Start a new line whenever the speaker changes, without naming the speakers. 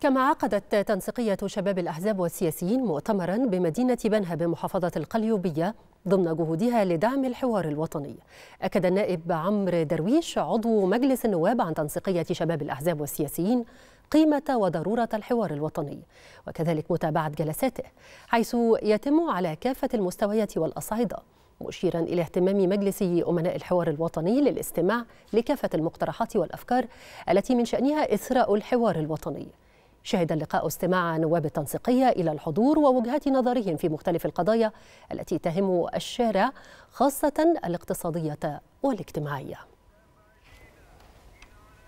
كما عقدت تنسيقية شباب الأحزاب والسياسيين مؤتمرا بمدينة بنها بمحافظة القليوبية ضمن جهودها لدعم الحوار الوطني أكد النائب عمرو درويش عضو مجلس النواب عن تنسيقية شباب الأحزاب والسياسيين قيمة وضرورة الحوار الوطني وكذلك متابعة جلساته حيث يتم على كافة المستويات والأصعدة مشيرا إلى اهتمام مجلس أمناء الحوار الوطني للاستماع لكافة المقترحات والأفكار التي من شأنها إثراء الحوار الوطني شهد اللقاء استماع نواب التنسيقية إلى الحضور ووجهات نظرهم في مختلف القضايا التي تهم الشارع خاصة الاقتصادية والاجتماعية